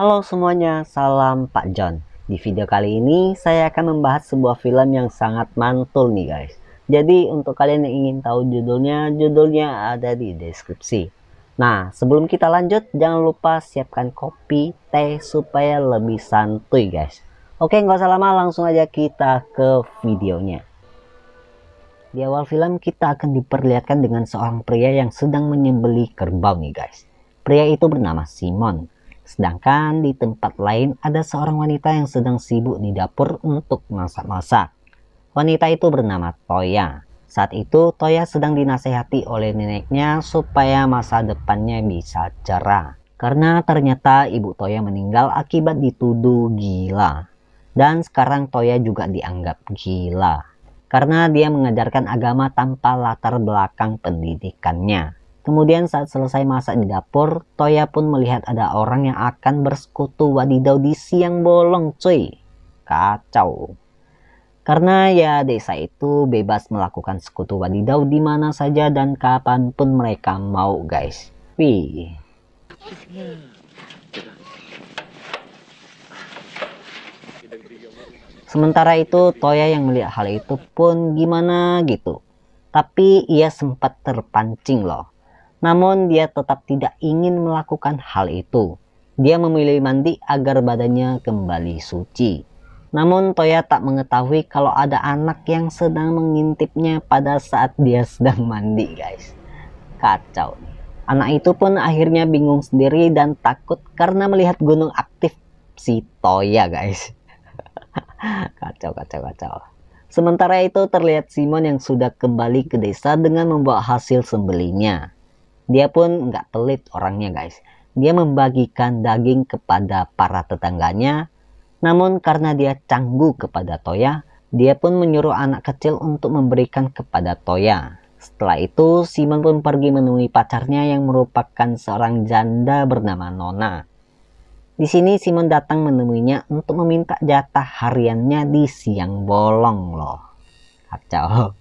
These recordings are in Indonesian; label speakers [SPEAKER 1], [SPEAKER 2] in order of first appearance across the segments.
[SPEAKER 1] Halo semuanya, salam Pak John. Di video kali ini saya akan membahas sebuah film yang sangat mantul nih guys. Jadi untuk kalian yang ingin tahu judulnya, judulnya ada di deskripsi. Nah, sebelum kita lanjut, jangan lupa siapkan kopi, teh supaya lebih santuy guys. Oke, nggak usah lama, langsung aja kita ke videonya. Di awal film kita akan diperlihatkan dengan seorang pria yang sedang menyembeli kerbau nih guys. Pria itu bernama Simon Sedangkan di tempat lain ada seorang wanita yang sedang sibuk di dapur untuk masak-masak. Wanita itu bernama Toya. Saat itu Toya sedang dinasehati oleh neneknya supaya masa depannya bisa cerah. Karena ternyata ibu Toya meninggal akibat dituduh gila. Dan sekarang Toya juga dianggap gila. Karena dia mengajarkan agama tanpa latar belakang pendidikannya. Kemudian saat selesai masak di dapur, Toya pun melihat ada orang yang akan bersekutu wadidau di siang bolong cuy. Kacau. Karena ya desa itu bebas melakukan sekutu wadidau di mana saja dan kapanpun mereka mau guys. Wih. Sementara itu Toya yang melihat hal itu pun gimana gitu. Tapi ia sempat terpancing loh namun dia tetap tidak ingin melakukan hal itu. Dia memilih mandi agar badannya kembali suci. Namun Toya tak mengetahui kalau ada anak yang sedang mengintipnya pada saat dia sedang mandi guys. Kacau. Anak itu pun akhirnya bingung sendiri dan takut karena melihat gunung aktif si Toya guys. kacau, kacau, kacau. Sementara itu terlihat Simon yang sudah kembali ke desa dengan membawa hasil sembelinya. Dia pun nggak pelit orangnya guys. Dia membagikan daging kepada para tetangganya. Namun karena dia canggu kepada Toya, dia pun menyuruh anak kecil untuk memberikan kepada Toya. Setelah itu, Simon pun pergi menemui pacarnya yang merupakan seorang janda bernama Nona. Di sini Simon datang menemuinya untuk meminta jatah hariannya di siang bolong loh. Kacau.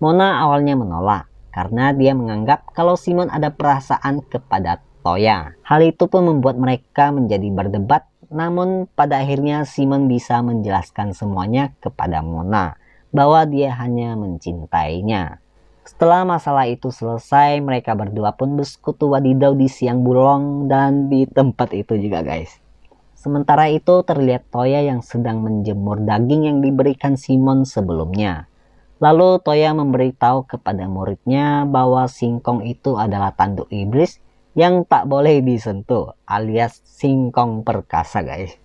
[SPEAKER 1] Mona awalnya menolak, karena dia menganggap kalau Simon ada perasaan kepada Toya. Hal itu pun membuat mereka menjadi berdebat, namun pada akhirnya Simon bisa menjelaskan semuanya kepada Mona bahwa dia hanya mencintainya. Setelah masalah itu selesai, mereka berdua pun bersekutu wadidau di siang bulong dan di tempat itu juga guys. Sementara itu terlihat Toya yang sedang menjemur daging yang diberikan Simon sebelumnya. Lalu Toya memberitahu kepada muridnya bahwa singkong itu adalah tanduk iblis yang tak boleh disentuh alias singkong perkasa guys.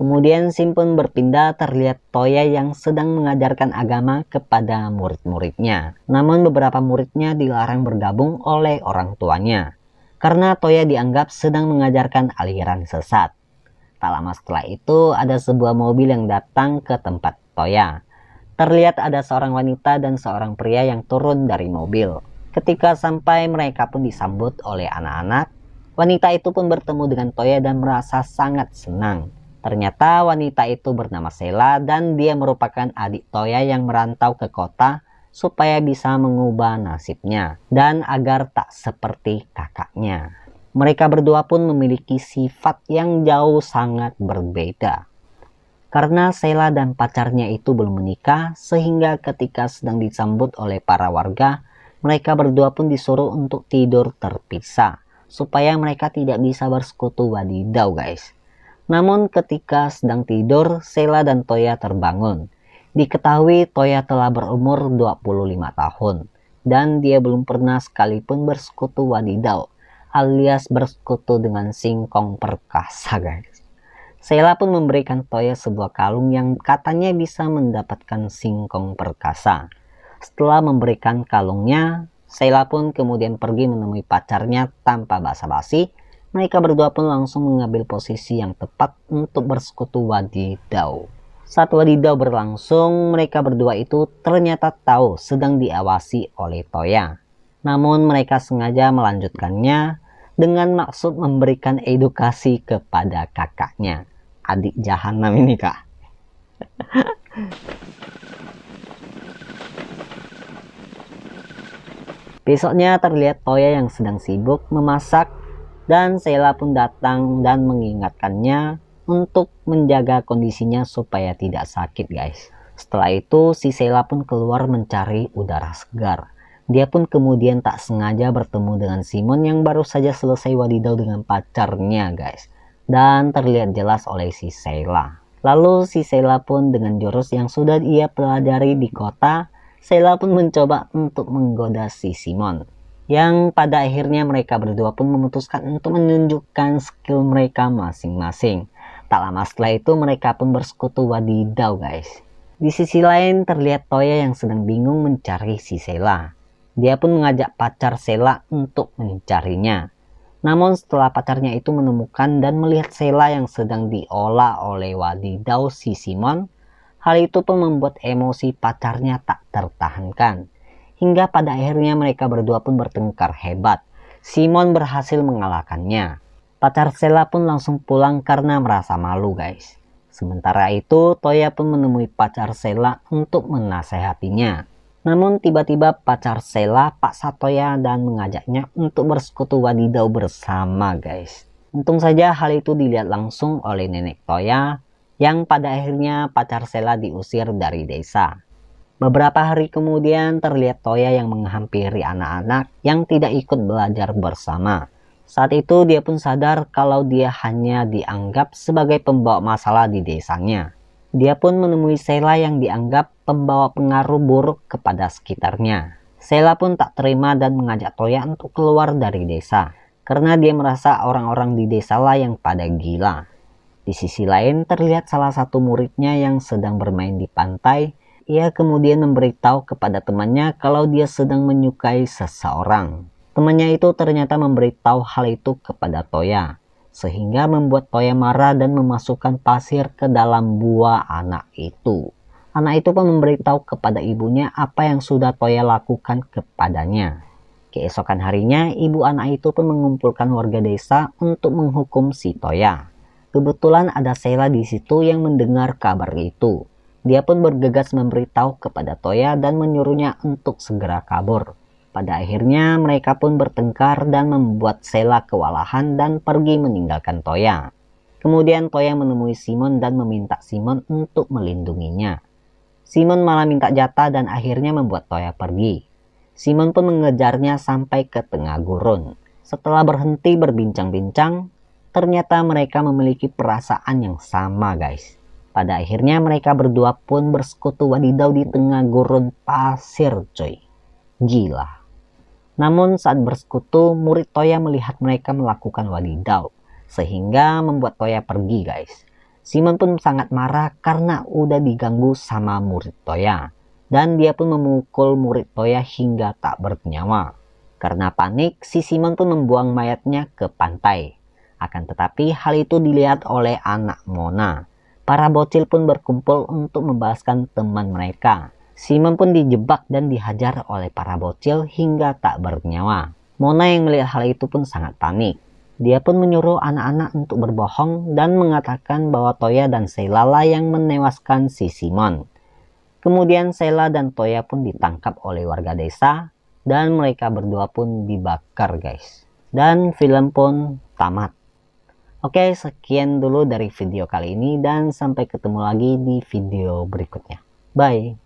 [SPEAKER 1] Kemudian Simpun berpindah terlihat Toya yang sedang mengajarkan agama kepada murid-muridnya. Namun beberapa muridnya dilarang bergabung oleh orang tuanya karena Toya dianggap sedang mengajarkan aliran sesat. Tak lama setelah itu ada sebuah mobil yang datang ke tempat Toya. Terlihat ada seorang wanita dan seorang pria yang turun dari mobil. Ketika sampai mereka pun disambut oleh anak-anak. Wanita itu pun bertemu dengan Toya dan merasa sangat senang. Ternyata wanita itu bernama Sela dan dia merupakan adik Toya yang merantau ke kota supaya bisa mengubah nasibnya dan agar tak seperti kakaknya. Mereka berdua pun memiliki sifat yang jauh sangat berbeda. Karena Sela dan pacarnya itu belum menikah, sehingga ketika sedang disambut oleh para warga, mereka berdua pun disuruh untuk tidur terpisah, supaya mereka tidak bisa bersekutu wadidau guys. Namun ketika sedang tidur, Sela dan Toya terbangun. Diketahui Toya telah berumur 25 tahun, dan dia belum pernah sekalipun bersekutu wadidau, alias bersekutu dengan singkong perkasa guys. Sela pun memberikan Toya sebuah kalung yang katanya bisa mendapatkan singkong perkasa. Setelah memberikan kalungnya, Sela pun kemudian pergi menemui pacarnya tanpa basa-basi. Mereka berdua pun langsung mengambil posisi yang tepat untuk bersekutu wadidau. Saat wadidau berlangsung, mereka berdua itu ternyata tahu sedang diawasi oleh Toya. Namun mereka sengaja melanjutkannya dengan maksud memberikan edukasi kepada kakaknya. Adik jahanam ini kak. Besoknya terlihat Toya yang sedang sibuk memasak dan Sela pun datang dan mengingatkannya untuk menjaga kondisinya supaya tidak sakit guys. Setelah itu si Sela pun keluar mencari udara segar. Dia pun kemudian tak sengaja bertemu dengan Simon yang baru saja selesai wadidau dengan pacarnya guys. Dan terlihat jelas oleh si Sheila. Lalu si Sheila pun dengan jurus yang sudah ia pelajari di kota, Sheila pun mencoba untuk menggoda si Simon. Yang pada akhirnya mereka berdua pun memutuskan untuk menunjukkan skill mereka masing-masing. Tak lama setelah itu mereka pun bersekutu wadidau guys. Di sisi lain terlihat Toya yang sedang bingung mencari si Sheila. Dia pun mengajak pacar Sela untuk mencarinya. Namun setelah pacarnya itu menemukan dan melihat Sela yang sedang diolah oleh wadidaw si Simon, hal itu pun membuat emosi pacarnya tak tertahankan. Hingga pada akhirnya mereka berdua pun bertengkar hebat. Simon berhasil mengalahkannya. Pacar Sela pun langsung pulang karena merasa malu guys. Sementara itu Toya pun menemui pacar Sela untuk menasehatinya. Namun tiba-tiba pacar Sela, Pak Satoya dan mengajaknya untuk bersekutu wadidau bersama guys. Untung saja hal itu dilihat langsung oleh nenek Toya yang pada akhirnya pacar Sela diusir dari desa. Beberapa hari kemudian terlihat Toya yang menghampiri anak-anak yang tidak ikut belajar bersama. Saat itu dia pun sadar kalau dia hanya dianggap sebagai pembawa masalah di desanya. Dia pun menemui Sela yang dianggap pembawa pengaruh buruk kepada sekitarnya. Sela pun tak terima dan mengajak Toya untuk keluar dari desa karena dia merasa orang-orang di desa lah yang pada gila. Di sisi lain terlihat salah satu muridnya yang sedang bermain di pantai. Ia kemudian memberitahu kepada temannya kalau dia sedang menyukai seseorang. Temannya itu ternyata memberitahu hal itu kepada Toya sehingga membuat Toya marah dan memasukkan pasir ke dalam buah anak itu. Anak itu pun memberitahu kepada ibunya apa yang sudah Toya lakukan kepadanya. Keesokan harinya, ibu anak itu pun mengumpulkan warga desa untuk menghukum si Toya. Kebetulan ada Sela di situ yang mendengar kabar itu. Dia pun bergegas memberitahu kepada Toya dan menyuruhnya untuk segera kabur. Pada akhirnya mereka pun bertengkar dan membuat Sela kewalahan dan pergi meninggalkan Toya. Kemudian Toya menemui Simon dan meminta Simon untuk melindunginya. Simon malah minta jatah dan akhirnya membuat Toya pergi. Simon pun mengejarnya sampai ke tengah gurun. Setelah berhenti berbincang-bincang, ternyata mereka memiliki perasaan yang sama guys. Pada akhirnya mereka berdua pun bersekutu wadidau di tengah gurun pasir coy. Gila. Namun saat bersekutu, murid Toya melihat mereka melakukan wadidau, sehingga membuat Toya pergi guys. Simon pun sangat marah karena udah diganggu sama murid Toya. Dan dia pun memukul murid Toya hingga tak bernyawa. Karena panik, si Simon pun membuang mayatnya ke pantai. Akan tetapi hal itu dilihat oleh anak Mona. Para bocil pun berkumpul untuk membahaskan teman mereka Simon pun dijebak dan dihajar oleh para bocil hingga tak bernyawa. Mona yang melihat hal itu pun sangat panik. Dia pun menyuruh anak-anak untuk berbohong dan mengatakan bahwa Toya dan Sheila lah yang menewaskan si Simon. Kemudian Sheila dan Toya pun ditangkap oleh warga desa dan mereka berdua pun dibakar guys. Dan film pun tamat. Oke sekian dulu dari video kali ini dan sampai ketemu lagi di video berikutnya. Bye.